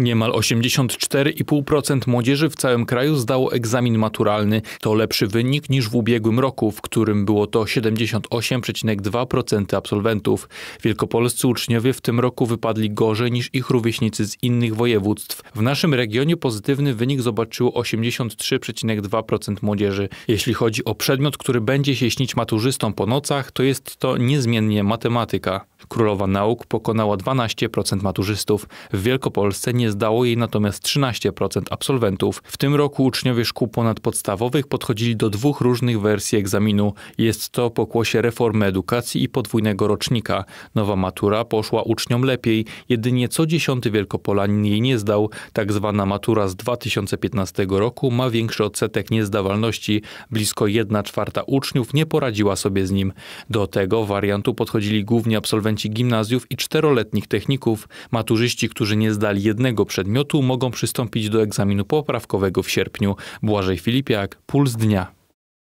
Niemal 84,5% młodzieży w całym kraju zdało egzamin maturalny. To lepszy wynik niż w ubiegłym roku, w którym było to 78,2% absolwentów. Wielkopolscy uczniowie w tym roku wypadli gorzej niż ich rówieśnicy z innych województw. W naszym regionie pozytywny wynik zobaczyło 83,2% młodzieży. Jeśli chodzi o przedmiot, który będzie się śnić maturzystom po nocach, to jest to niezmiennie matematyka. Królowa Nauk pokonała 12% maturzystów. W Wielkopolsce nie zdało jej natomiast 13% absolwentów. W tym roku uczniowie szkół ponadpodstawowych podchodzili do dwóch różnych wersji egzaminu. Jest to pokłosie reformy edukacji i podwójnego rocznika. Nowa matura poszła uczniom lepiej. Jedynie co dziesiąty Wielkopolanin jej nie zdał. Tak zwana matura z 2015 roku ma większy odsetek niezdawalności. Blisko 1 czwarta uczniów nie poradziła sobie z nim. Do tego wariantu podchodzili głównie absolwenci absolwenci gimnazjów i czteroletnich techników. Maturzyści, którzy nie zdali jednego przedmiotu, mogą przystąpić do egzaminu poprawkowego w sierpniu. Błażej Filipiak, Puls Dnia.